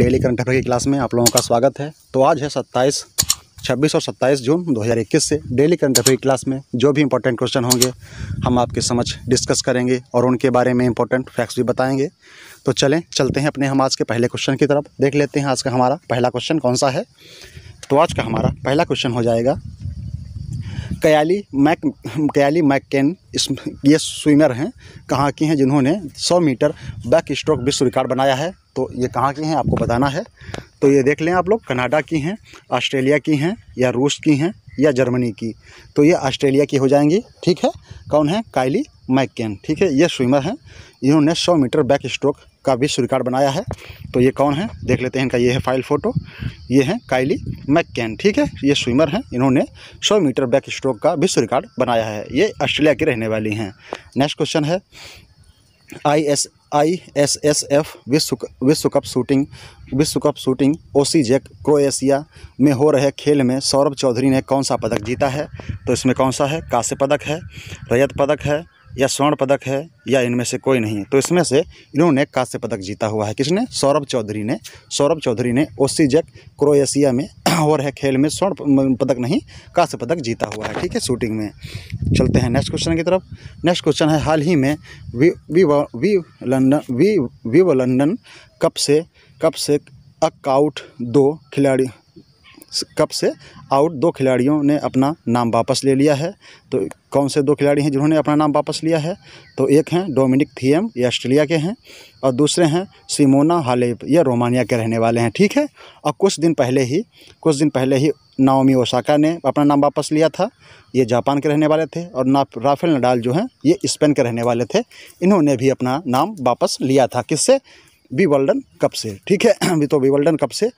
daily current affair की class में आप लोगों का स्वागत है तो आज है 27, 26 और 27 जून 2021 से डेली करंट अफेयर की क्लास में जो भी इंपॉर्टेंट क्वेश्चन होंगे हम आपके समझ डिस्कस करेंगे और उनके बारे में इंपॉर्टेंट फैक्ट्स भी बताएंगे तो चलें चलते हैं अपने हम आज के पहले क्वेश्चन की तरफ देख लेते हैं आज का हमारा पहला क्वेश्चन कौन सा है तो आज का हमारा पहला क्वेश्चन हो जाएगा कयाली मैक कयाली मैकेन इस ये स्विमर हैं कहाँ की हैं जिन्होंने 100 मीटर बैक स्ट्रोक विश्व रिकॉर्ड बनाया है तो ये कहाँ की हैं आपको बताना है तो ये देख लें आप लोग कनाडा की हैं ऑस्ट्रेलिया की हैं या रूस की हैं या जर्मनी की तो ये ऑस्ट्रेलिया की हो जाएंगी ठीक है कौन है काइली मैकेन ठीक है ये स्विमर हैं इन्होंने 100 मीटर बैक स्ट्रोक का विश्व रिकॉर्ड बनाया है तो ये कौन है देख लेते हैं इनका ये है फाइल फ़ोटो ये है काइली मैकैन ठीक है ये स्विमर हैं इन्होंने 100 मीटर बैक स्ट्रोक का विश्व रिकॉर्ड बनाया है ये ऑस्ट्रेलिया की रहने वाली हैं नेक्स्ट क्वेश्चन है I S I S S F विश्व विश्व कप शूटिंग विश्व cup shooting Osijek Croatia में हो रहे खेल में सौरभ चौधरी ने कौन सा पदक जीता है तो इसमें कौन सा है कांस्य पदक है रजत पदक है या स्वर्ण पदक है या इनमें से कोई नहीं तो इसमें से इन्होंने कांस्य पदक जीता हुआ है किसने सौरभ चौधरी ने सौरभ चौधरी ने ओसी जैक क्रोएशिया में और है खेल में स्वर्ण पदक नहीं कांस्य पदक जीता हुआ है ठीक है शूटिंग में चलते हैं नेक्स्ट क्वेश्चन की तरफ नेक्स्ट क्वेश्चन है हाल ही में वी वी वी लंडन वी वीव लंडन कप से कप से अकाउट दो खिलाड़ी कप से आउट दो खिलाड़ियों ने अपना नाम वापस ले लिया है तो कौन से दो खिलाड़ी हैं जिन्होंने अपना नाम वापस लिया है तो एक हैं डोमिनिक थियम ये ऑस्ट्रेलिया के हैं और दूसरे हैं सिमोना हालेब ये रोमानिया के रहने वाले हैं ठीक है और कुछ दिन पहले ही कुछ दिन पहले ही नाओमी ओसाका ने अपना नाम वापस लिया था ये जापान के रहने वाले थे और ना राफेल नडाल जो हैं ये स्पेन के रहने वाले थे इन्होंने भी अपना नाम वापस लिया था किससे वर्ल्डन कप से ठीक है तो वर्ल्डन कप से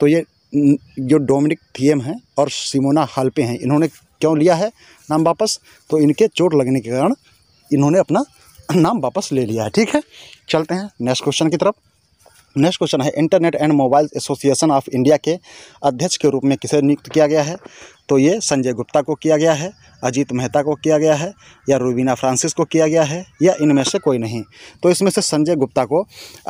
तो ये जो डोमिनिक थिएम हैं और सिमोना हालपे हैं इन्होंने क्यों लिया है नाम वापस तो इनके चोट लगने के कारण इन्होंने अपना नाम वापस ले लिया है ठीक है चलते हैं नेक्स्ट क्वेश्चन की तरफ नेक्स्ट क्वेश्चन है internet and mobile association of India के अध्यक्ष के रूप में किसे नियुक्त किया गया है तो ये संजय गुप्ता को किया गया है अजीत मेहता को किया गया है या रूबीना फ्रांसिस को किया गया है या इनमें से कोई नहीं तो इसमें से संजय गुप्ता को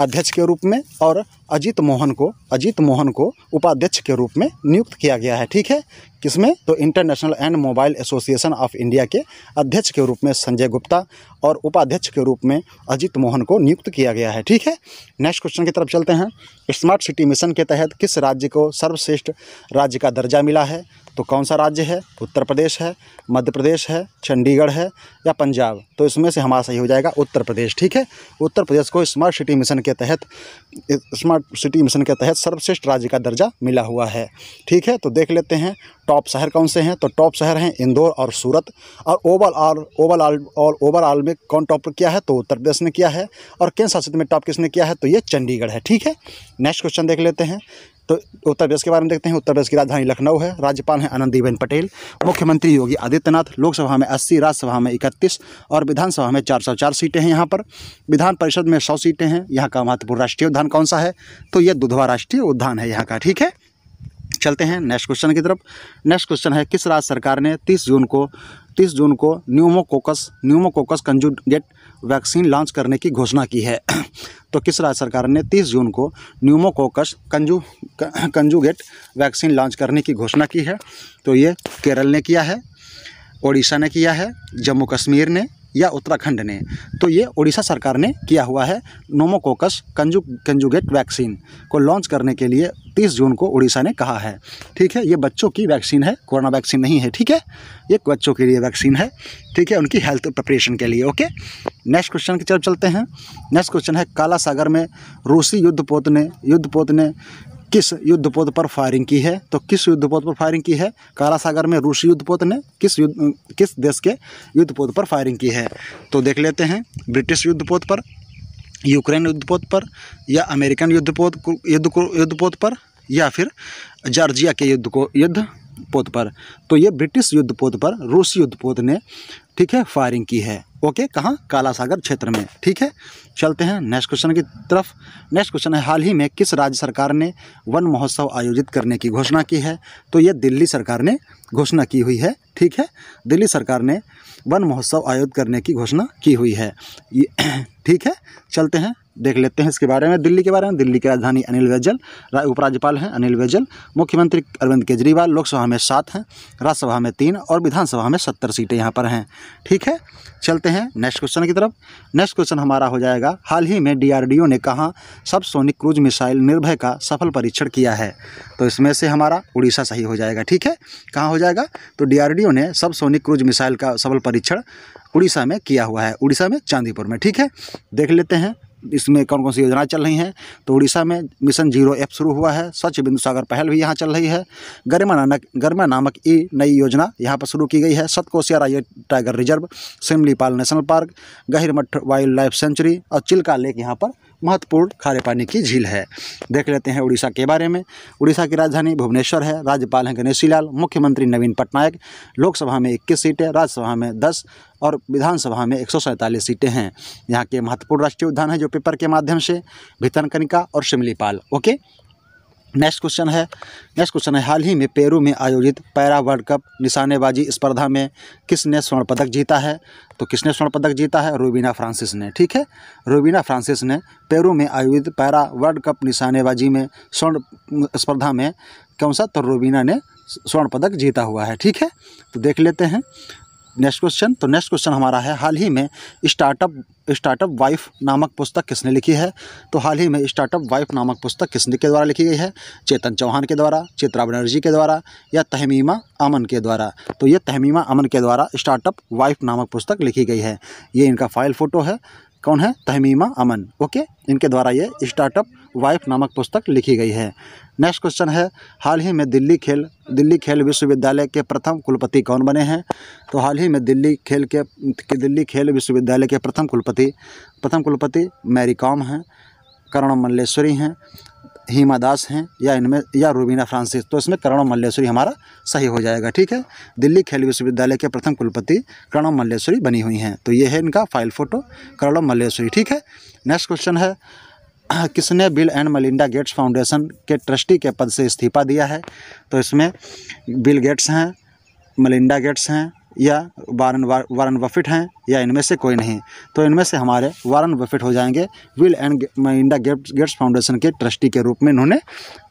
अध्यक्ष के रूप में और अजीत मोहन को अजीत मोहन को उपाध्यक्ष के रूप में नियुक्त किया गया है ठीक है किसमें तो international and mobile association of India के अध्यक्ष के रूप में संजय गुप्ता और उपाध्यक्ष के रूप में अजीत मोहन को नियुक्त किया गया है ठीक है नेक्स्ट क्वेश्चन की तरफ चलते हैं स्मार्ट सिटी मिशन के तहत किस राज्य को सर्वश्रेष्ठ राज्य का दर्जा मिला है तो कौन सा राज्य है उत्तर प्रदेश है मध्य प्रदेश है चंडीगढ़ है या पंजाब तो इसमें से हमारा सही हो जाएगा उत्तर प्रदेश ठीक है उत्तर प्रदेश को स्मार्ट सिटी मिशन के तहत स्मार्ट स्मार्ट सिटी मिशन के तहत सर्वश्रेष्ठ राज्य का दर्जा मिला हुआ है ठीक है तो देख लेते हैं टॉप शहर कौन से हैं तो टॉप शहर हैं इंदौर और सूरत और ओवरऑल ओवरऑल और ओवरऑल में कौन टॉप किया है तो उत्तर प्रदेश ने किया है और केंद्र शासित में टॉप किसने किया है तो ये चंडीगढ़ है ठीक है नेक्स्ट क्वेश्चन देख लेते हैं तो उत्तर प्रदेश के बारे में देखते हैं उत्तर प्रदेश की राजधानी लखनऊ है राज्यपाल हैं आनंदीबेन पटेल मुख्यमंत्री योगी आदित्यनाथ लोकसभा में अस्सी राज्यसभा में इकतीस और विधानसभा में चार सौ चार सीटें हैं यहाँ पर विधान परिषद में सौ सीटें हैं यहाँ का महत्वपूर्ण राष्ट्रीय उद्यान कौन सा है तो ये दुधवा राष्ट्रीय उद्यान है यहाँ का ठीक है चलते हैं नेक्स्ट क्वेश्चन की तरफ नेक्स्ट क्वेश्चन है किस राज्य सरकार ने 30 जून को 31 जून को pneumococcus pneumococcus conjugate vaccine launch करने की घोषणा की है तो किस राज्य सरकार ने 30 जून को न्यूमोकोकस कंजू कंजुगेट वैक्सीन लॉन्च करने की घोषणा की है तो ये केरल ने किया है ओडिशा ने किया है जम्मू कश्मीर ने या उत्तराखंड ने तो ये उड़ीसा सरकार ने किया हुआ है नोमोकोकस कंजू कंजुगेट वैक्सीन को लॉन्च करने के लिए 30 जून को उड़ीसा ने कहा है ठीक है ये बच्चों की वैक्सीन है कोरोना वैक्सीन नहीं है ठीक है ये बच्चों के लिए वैक्सीन है ठीक है उनकी हेल्थ प्रिपरेशन के लिए ओके नेक्स्ट क्वेश्चन की तरफ चलते हैं नेक्स्ट क्वेश्चन है काला सागर में रूसी युद्धपोत ने युद्धपोत ने किस युद्धपोत पर फायरिंग की है तो किस युद्धपोत पर फायरिंग की है काला सागर में रूसी युद्धपोत ने किस युद्ध किस देश के युद्धपोत पर फायरिंग की है तो देख लेते हैं ब्रिटिश युद्धपोत पर यूक्रेन युद्धपोत पर या अमेरिकन युद्धपोत युद्ध युद्धपोत पर या फिर जॉर्जिया के युद्ध को युद्ध पोत पर तो ये ब्रिटिश युद्धपोत पर रूस युद्धपोत ने ठीक है फायरिंग की है ओके कहाँ काला सागर क्षेत्र में ठीक है चलते हैं नेक्स्ट क्वेश्चन की तरफ नेक्स्ट क्वेश्चन है हाल ही में किस राज्य सरकार ने वन महोत्सव आयोजित करने की घोषणा की है तो ये दिल्ली सरकार ने घोषणा की हुई है ठीक है दिल्ली सरकार ने वन महोत्सव आयोजित करने की घोषणा की हुई है ठीक है चलते हैं देख लेते हैं इसके बारे में दिल्ली के बारे में दिल्ली की राजधानी अनिल बैजल उपराज्यपाल हैं अनिल बैजल मुख्यमंत्री अरविंद केजरीवाल लोकसभा में सात हैं राज्यसभा में तीन और विधानसभा में सत्तर सीटें यहाँ पर हैं ठीक है चलते हैं नेक्स्ट क्वेश्चन की तरफ नेक्स्ट क्वेश्चन हमारा हो जाएगा हाल ही में डी ने कहा सब सोनिक क्रूज मिसाइल निर्भय का सफल परीक्षण किया है तो इसमें से हमारा उड़ीसा सही हो जाएगा ठीक है कहाँ हो जाएगा तो डी ने सब सोनिक क्रूज मिसाइल का सफल परीक्षण उड़ीसा में किया हुआ है उड़ीसा में चांदीपुर में ठीक है देख लेते हैं इसमें कौन कौन सी योजनाएं चल रही हैं तो उड़ीसा में मिशन जीरो ऐप शुरू हुआ है स्वच्छ बिंदु सागर पहल भी यहाँ चल रही है गरिमा नानक गरिमा नामक ई नई योजना यहाँ पर शुरू की गई है सतकोशिया राय tiger reserve Similipal national park Gahirmatha wildlife sanctuary और चिल्का लेक यहाँ पर महत्वपूर्ण खारे पानी की झील है देख लेते हैं उड़ीसा के बारे में उड़ीसा की राजधानी भुवनेश्वर है राज्यपाल हैं गणेशी लाल मुख्यमंत्री नवीन पटनायक लोकसभा में इक्कीस सीटें राज्यसभा में दस और विधानसभा में एक सीटें हैं यहाँ के महत्वपूर्ण राष्ट्रीय उद्यान है जो पेपर के माध्यम से भितनकनिका और शिमलीपाल ओके नेक्स्ट क्वेश्चन है नेक्स्ट क्वेश्चन है हाल ही में पेरू में आयोजित पैरा वर्ल्ड कप निशानेबाजी स्पर्धा में किसने स्वर्ण पदक जीता है तो किसने स्वर्ण पदक जीता है रूबीना फ्रांसिस ने ठीक है रूबीना फ्रांसिस ने पेरू में आयोजित पैरा वर्ल्ड कप निशानेबाजी में स्वर्ण स्पर्धा में कौन सा तो रूबीना ने स्वर्ण पदक जीता हुआ है ठीक है तो देख लेते हैं नेक्स्ट क्वेश्चन तो नेक्स्ट क्वेश्चन हमारा है हाल ही में स्टार्टअप स्टार्टअप वाइफ नामक पुस्तक किसने लिखी है तो हाल ही में स्टार्टअप वाइफ नामक पुस्तक किसने के द्वारा लिखी गई है चेतन चौहान के द्वारा चित्रा बनर्जी के द्वारा या तहमीमा अमन के द्वारा तो ये तहमीमा अमन के द्वारा स्टार्टअप वाइफ नामक पुस्तक लिखी गई है ये इनका फाइल फ़ोटो है कौन है तहमीमा अमन ओके इनके द्वारा ये स्टार्टअप वाइफ नामक पुस्तक लिखी गई है नेक्स्ट क्वेश्चन है हाल ही में दिल्ली खेल दिल्ली खेल विश्वविद्यालय के प्रथम कुलपति कौन बने हैं तो हाल ही में दिल्ली खेल के दिल्ली खेल विश्वविद्यालय के प्रथम कुलपति प्रथम कुलपति मैरी कॉम हैं करण मल्लेश्वरी हैं हीमा दास हैं या इनमें या रूबीना फ्रांसिस तो इसमें करण मल्लेश्वरी हमारा सही हो जाएगा ठीक है दिल्ली खेल विश्वविद्यालय के प्रथम कुलपति करण मल्लेश्वरी बनी हुई हैं तो ये है इनका फाइल फ़ोटो करण मल्लेश्वरी ठीक है नेक्स्ट क्वेश्चन है किसने Bill and Melinda Gates foundation के ट्रस्टी के पद से इस्तीफा दिया है तो इसमें बिल गेट्स हैं मलिंडा गेट्स हैं या वारन वारन बफिट हैं या इनमें से कोई नहीं तो इनमें से हमारे वारन बफिट हो जाएंगे Bill and India Gates Gates foundation के ट्रस्टी के रूप में इन्होंने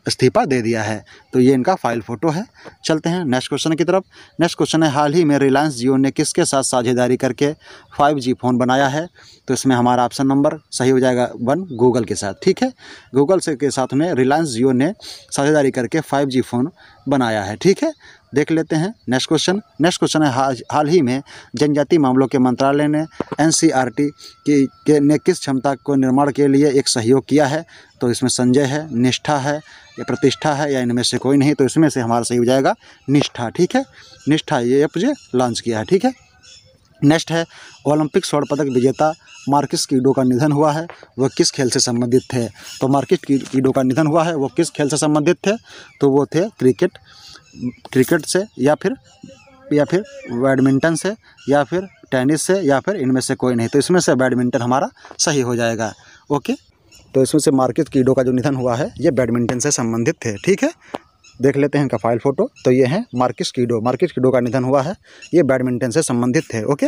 इस्तीफा दे दिया है तो ये इनका फाइल फ़ोटो है चलते हैं नेक्स्ट क्वेश्चन की तरफ नेक्स्ट क्वेश्चन है हाल ही में रिलायंस जियो ने किसके साथ साझेदारी करके फाइव जी फ़ोन बनाया है तो इसमें हमारा ऑप्शन नंबर सही हो जाएगा वन गूगल के साथ ठीक है गूगल से के साथ में रिलायंस जियो ने साझेदारी करके फाइव जी फ़ोन बनाया है ठीक है देख लेते हैं नेक्स्ट क्वेश्चन नेक्स्ट क्वेश्चन है हाल ही में जनजाति मामलों के मंत्रालय ने एन e की के ने किस क्षमता को निर्माण के लिए एक सहयोग किया है तो इसमें संजय है निष्ठा है या प्रतिष्ठा है या इनमें से कोई नहीं तो इसमें से हमारा सही हो जाएगा निष्ठा ठीक है निष्ठा ये ऐप जो लॉन्च किया है ठीक है नेक्स्ट है ओलंपिक स्वर्ण पदक विजेता मार्किस कीडो का निधन हुआ है वह किस खेल से संबंधित थे तो मार्किस कीडो का निधन हुआ है वो किस खेल से संबंधित थे तो वो थे क्रिकेट क्रिकेट से या फिर या फिर बैडमिंटन से या फिर टेनिस से या फिर इनमें से कोई नहीं तो इसमें से बैडमिंटन हमारा सही हो जाएगा ओके तो इसमें से मार्केट कीडो का जो निधन हुआ है ये बैडमिंटन से संबंधित थे ठीक है देख लेते हैं इनका फाइल फ़ोटो तो ये है मार्किस कीडो मार्किस कीडो का निधन हुआ है ये बैडमिंटन से संबंधित थे ओके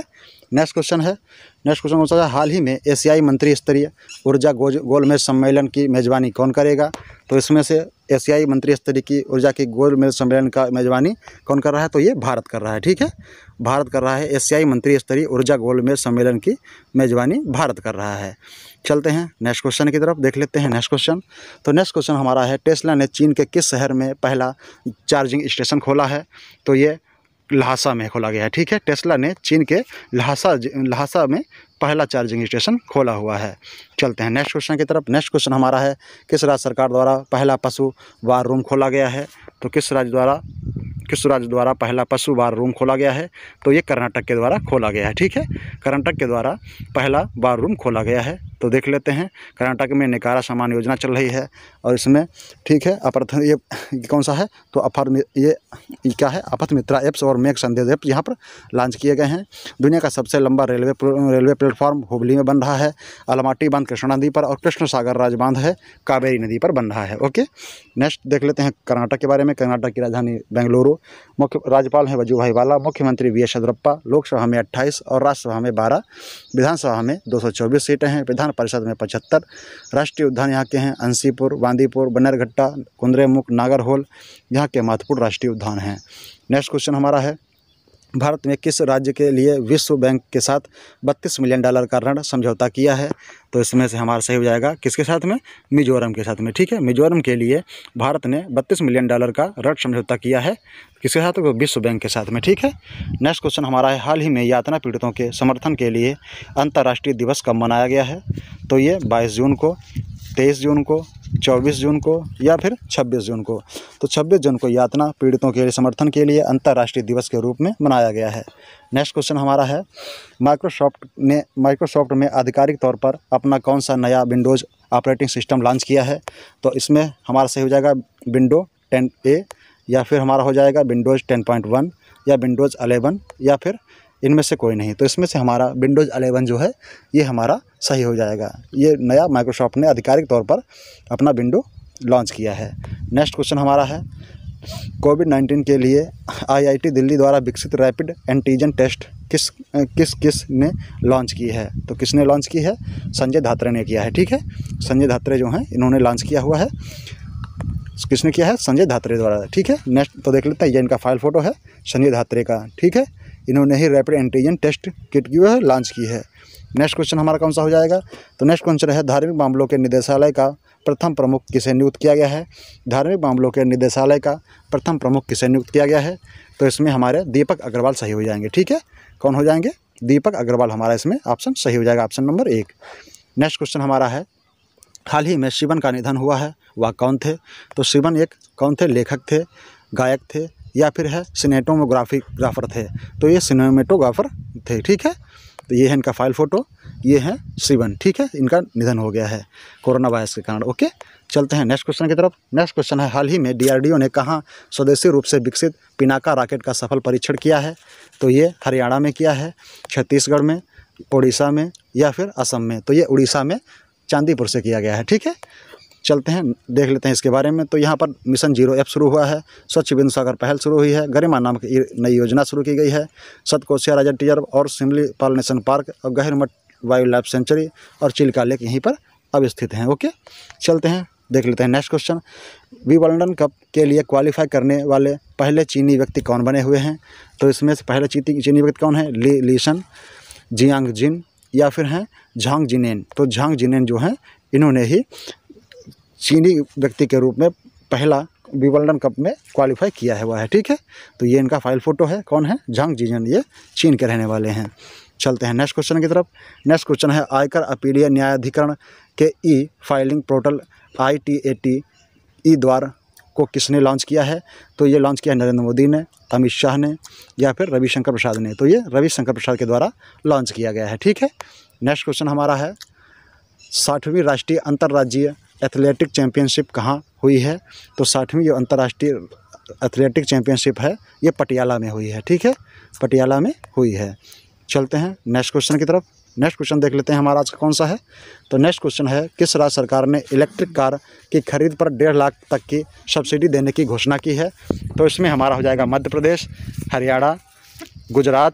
नेक्स्ट क्वेश्चन है नेक्स्ट क्वेश्चन पूछा हाल ही में एशियाई मंत्री स्तरीय ऊर्जा गोलमेज सम्मेलन की मेज़बानी कौन करेगा तो इसमें से एशियाई मंत्री स्तरीय की ऊर्जा की गोलमेज सम्मेलन का मेज़बानी कौन कर रहा है तो ये भारत कर रहा है ठीक है भारत कर रहा है एशियाई मंत्री स्तरीय ऊर्जा गोलमेज सम्मेलन की मेज़बानी भारत कर रहा है चलते हैं नेक्स्ट क्वेश्चन की तरफ देख लेते हैं नेक्स्ट क्वेश्चन तो नेक्स्ट क्वेश्चन हमारा है टेस्ला ने चीन के किस शहर में पहला चार्जिंग स्टेशन खोला है तो ये लहासा में खोला गया है ठीक है टेस्ला ने चीन के लहासा ल्हासा में पहला चार्जिंग स्टेशन खोला हुआ है चलते हैं नेक्स्ट क्वेश्चन की तरफ नेक्स्ट क्वेश्चन हमारा है किस राज्य सरकार द्वारा पहला पशु वार रूम खोला गया है तो किस राज्य द्वारा किस राज्य द्वारा पहला पशु वार रूम खोला गया है तो ये कर्नाटक के द्वारा खोला गया है ठीक है कर्नाटक के द्वारा पहला बार रूम खोला गया है तो देख लेते हैं कर्नाटक में निकारा समान योजना चल रही है और इसमें ठीक है अपर्थ ये कौन सा है तो अपर ये, ये क्या है अपथ मित्रा एप्स और मेक संदेश एप्स यहाँ पर लॉन्च किए गए हैं दुनिया का सबसे लंबा रेलवे रेलवे प्लेटफॉर्म हुबली में बन रहा है अलमाटी बांध कृष्णा नदी पर और कृष्ण सागर राजबांध है कावेरी नदी पर बन रहा है ओके नेक्स्ट देख लेते हैं कर्नाटक के बारे में कर्नाटक की राजधानी बेंगलुरु मुख्य राज्यपाल हैं वजू भाई वाला मुख्यमंत्री वी एस लोकसभा में अट्ठाईस और राज्यसभा में बारह विधानसभा में दो सीटें हैं विधान विधान परिषद में पचहत्तर राष्ट्रीय उद्यान यहाँ के हैं अंसीपुर बांदीपुर बनरघट्टा कुंद्रेमुख नागरहोल यहाँ के महत्वपूर्ण राष्ट्रीय उद्यान हैं नेक्स्ट क्वेश्चन हमारा है भारत में किस राज्य के लिए विश्व बैंक के साथ बत्तीस मिलियन डॉलर का ऋण समझौता किया है तो इसमें से हमारा सही हो जाएगा किसके साथ में मिजोरम के साथ में ठीक है मिजोरम के लिए भारत ने बत्तीस मिलियन डॉलर का ऋण समझौता किया है किसके साथ विश्व बैंक के साथ में ठीक है नेक्स्ट क्वेश्चन हमारा है हाल ही में यातना पीड़ितों के समर्थन के लिए अंतर्राष्ट्रीय दिवस कब मनाया गया है तो ये बाईस जून को तेईस जून को चौबीस जून को या फिर छब्बीस जून को तो छब्बीस जून को यातना पीड़ितों के लिए समर्थन के लिए अंतर्राष्ट्रीय दिवस के रूप में मनाया गया है नेक्स्ट क्वेश्चन हमारा है माइक्रोसॉफ्ट ने माइक्रोसॉफ्ट में आधिकारिक तौर पर अपना कौन सा नया विंडोज़ ऑपरेटिंग सिस्टम लॉन्च किया है तो इसमें हमारा सही हो जाएगा विंडो टेन ए या फिर हमारा हो जाएगा विंडोज़ टेन पॉइंट वन या विंडोज़ अलेवन या फिर इनमें से कोई नहीं तो इसमें से हमारा विंडोज़ अलेवन जो है ये हमारा सही हो जाएगा ये नया माइक्रोसॉफ्ट ने आधिकारिक तौर पर अपना विंडो लॉन्च किया है नेक्स्ट क्वेश्चन हमारा है कोविड नाइन्टीन के लिए आईआईटी दिल्ली द्वारा विकसित रैपिड एंटीजन टेस्ट किस किस किस ने लॉन्च की है तो किसने लॉन्च की है संजय धात्रे ने किया है ठीक है संजय धात्रे जो हैं इन्होंने लॉन्च किया हुआ है किसने किया है संजय धात्रे द्वारा ठीक है नेक्स्ट तो देख लेते हैं ये इनका फाइल फ़ोटो है संजय धात्रे का ठीक है इन्होंने ही रैपिड एंटीजन टेस्ट किट की है लॉन्च की है नेक्स्ट क्वेश्चन हमारा कौन सा हो जाएगा तो नेक्स्ट क्वेश्चन है धार्मिक मामलों के निदेशालय का प्रथम प्रमुख किसे नियुक्त किया गया है धार्मिक मामलों के निदेशालय का प्रथम प्रमुख किसे नियुक्त किया गया है तो इसमें हमारे दीपक अग्रवाल सही हो जाएंगे ठीक है कौन हो जाएंगे दीपक अग्रवाल हमारा इसमें ऑप्शन सही हो जाएगा ऑप्शन नंबर एक नेक्स्ट क्वेश्चन हमारा है हाल ही में शिवन का निधन हुआ है वह कौन थे तो शिवन एक कौन थे लेखक थे गायक थे या फिर है सिनेटोमोग्राफी ग्राफर थे तो ये सिनेमेटोग्राफर थे ठीक है तो ये है इनका फाइल फ़ोटो ये है शिवन ठीक है इनका निधन हो गया है कोरोना वायरस के कारण ओके चलते हैं नेक्स्ट क्वेश्चन की तरफ नेक्स्ट क्वेश्चन है हाल ही में डीआरडीओ ने कहाँ स्वदेशी रूप से विकसित पिनाका रॉकेट का सफल परीक्षण किया है तो ये हरियाणा में किया है छत्तीसगढ़ में उड़ीसा में या फिर असम में तो ये उड़ीसा में चांदीपुर से किया गया है ठीक है चलते हैं देख लेते हैं इसके बारे में तो यहाँ पर मिशन जीरो ऐप शुरू हुआ है स्वच्छ बिंदु सागर पहल शुरू हुई है गरिमा नाम की नई योजना शुरू की गई है सतकोशिया राजा टीजर और सिमली पाल नेशन पार्क और गहरमठ वाइल्ड लाइफ सेंचुरी और चिल्का लेक यहीं पर अब स्थित हैं ओके चलते हैं देख लेते हैं नेक्स्ट क्वेश्चन वी वर्ल्डन कप के लिए क्वालिफाई करने वाले पहले चीनी व्यक्ति कौन बने हुए हैं तो इसमें से पहले चीनी चीनी व्यक्ति कौन है ली लीशन जियांग जिन या फिर हैं झांग जिनेन तो झांग जिनेन जो हैं इन्होंने ही चीनी व्यक्ति के रूप में पहला विवल्डन कप में क्वालिफाई किया हुआ है ठीक है तो ये इनका फाइल फ़ोटो है कौन है झांग जीजन ये चीन के रहने वाले हैं चलते हैं नेक्स्ट क्वेश्चन की तरफ नेक्स्ट क्वेश्चन है आयकर अपीलीय न्यायाधिकरण के e filing portal I T A T e द्वार को किसने लॉन्च किया है तो ये लॉन्च किया है नरेंद्र मोदी ने अमित शाह ने या फिर रविशंकर प्रसाद ने तो ये रविशंकर प्रसाद के द्वारा लॉन्च किया गया है ठीक है नेक्स्ट क्वेश्चन हमारा है साठवीं राष्ट्रीय अंतर्राज्यीय एथलेटिक चैम्पियनशिप कहाँ हुई है तो साठवीं जो अंतर्राष्ट्रीय एथलेटिक चैम्पियनशिप है ये पटियाला में हुई है ठीक है पटियाला में हुई है चलते हैं नेक्स्ट क्वेश्चन की तरफ नेक्स्ट क्वेश्चन देख लेते हैं हमारा आज का कौन सा है तो नेक्स्ट क्वेश्चन है किस राज्य सरकार ने इलेक्ट्रिक कार की खरीद पर डेढ़ लाख तक की सब्सिडी देने की घोषणा की है तो इसमें हमारा हो जाएगा मध्य प्रदेश हरियाणा गुजरात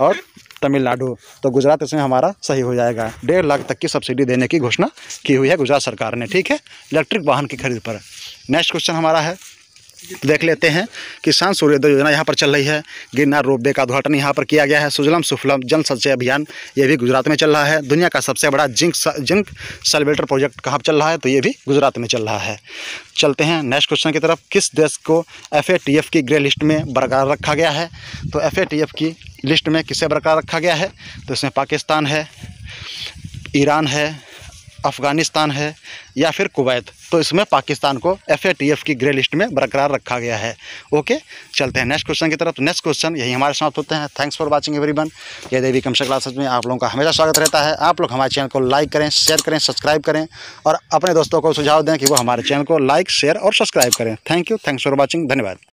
और तमिलनाडु तो गुजरात इसमें हमारा सही हो जाएगा डेढ़ लाख तक की सब्सिडी देने की घोषणा की हुई है गुजरात सरकार ने ठीक है इलेक्ट्रिक वाहन की खरीद पर नेक्स्ट क्वेश्चन हमारा है देख लेते हैं किसान सूर्योदय योजना यहाँ पर चल रही है गिरनार रोपवे का उद्घाटन यहाँ पर किया गया है सुजलम सुफलम जल संचय अभियान ये भी गुजरात में चल रहा है दुनिया का सबसे बड़ा जिंक जिंक सेलिब्रेटर प्रोजेक्ट कहाँ चल रहा है तो ये भी गुजरात में चल रहा है चलते हैं नेक्स्ट क्वेश्चन की तरफ किस देश को एफ की ग्रे लिस्ट में बरकरार रखा गया है तो एफ की लिस्ट में किसे बरकरार रखा गया है तो इसमें पाकिस्तान है ईरान है अफ़गानिस्तान है या फिर कुवैत तो इसमें पाकिस्तान को एफ की ग्रे लिस्ट में बरकरार रखा गया है ओके चलते हैं नेक्स्ट क्वेश्चन की तरफ तो नेक्स्ट क्वेश्चन यही हमारे समाप्त होते हैं थैंक्स फॉर वाचिंग एवरीवन ये देवी कमशा क्लासेस में आप लोगों का हमेशा स्वागत रहता है आप लोग हमारे चैनल को लाइक करें शेयर करें सब्सक्राइब करें और अपने दोस्तों को सुझाव दें कि वो हमारे चैनल को लाइक शेयर और सब्सक्राइब करें thank you thanks for watching धन्यवाद